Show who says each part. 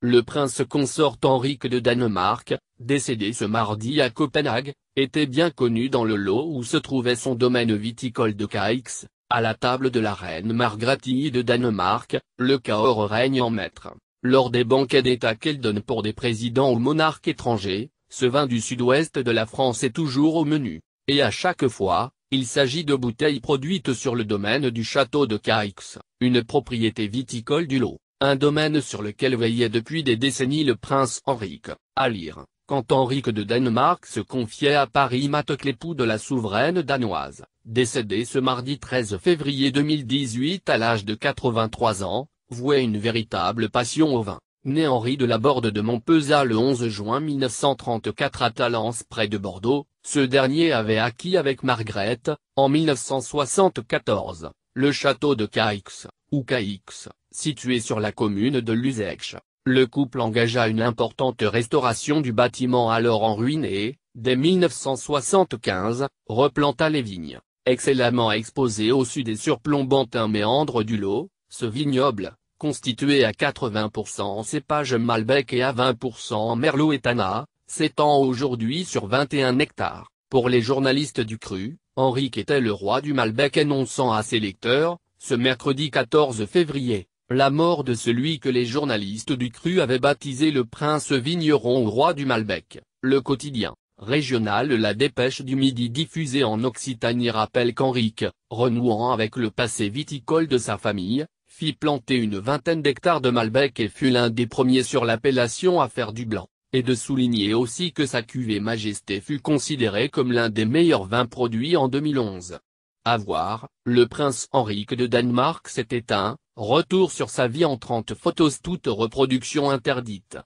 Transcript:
Speaker 1: le prince consort Henrik de Danemark, décédé ce mardi à Copenhague, était bien connu dans le lot où se trouvait son domaine viticole de Caix, à la table de la reine Margratie de Danemark, le Cahors règne en maître. Lors des banquets d'État qu'elle donne pour des présidents ou monarques étrangers, ce vin du sud-ouest de la France est toujours au menu, et à chaque fois, il s'agit de bouteilles produites sur le domaine du château de Caix, une propriété viticole du lot. Un domaine sur lequel veillait depuis des décennies le prince Henrique, à lire, quand Henrique de Danemark se confiait à Paris Matok l'époux de la souveraine danoise, décédée ce mardi 13 février 2018 à l'âge de 83 ans, vouait une véritable passion au vin. Né Henri de la Borde de Montpezat le 11 juin 1934 à Talence près de Bordeaux, ce dernier avait acquis avec Margrethe, en 1974, le château de Caïx, ou Caïx. Situé sur la commune de Luzec, le couple engagea une importante restauration du bâtiment alors en ruine et, dès 1975, replanta les vignes, excellemment exposées au sud et surplombant un méandre du Lot, ce vignoble, constitué à 80% en cépage Malbec et à 20% en Merlot et Tana, s'étend aujourd'hui sur 21 hectares. Pour les journalistes du cru, qui était le roi du Malbec annonçant à ses lecteurs, ce mercredi 14 février, la mort de celui que les journalistes du CRU avaient baptisé le prince vigneron roi du Malbec, le quotidien régional La Dépêche du Midi diffusée en Occitanie rappelle qu'Henrique, renouant avec le passé viticole de sa famille, fit planter une vingtaine d'hectares de Malbec et fut l'un des premiers sur l'appellation à faire du blanc, et de souligner aussi que sa cuvée Majesté fut considérée comme l'un des meilleurs vins produits en 2011. A voir, le prince Henrik de Danemark s'est éteint, retour sur sa vie en 30 photos toute reproduction interdite.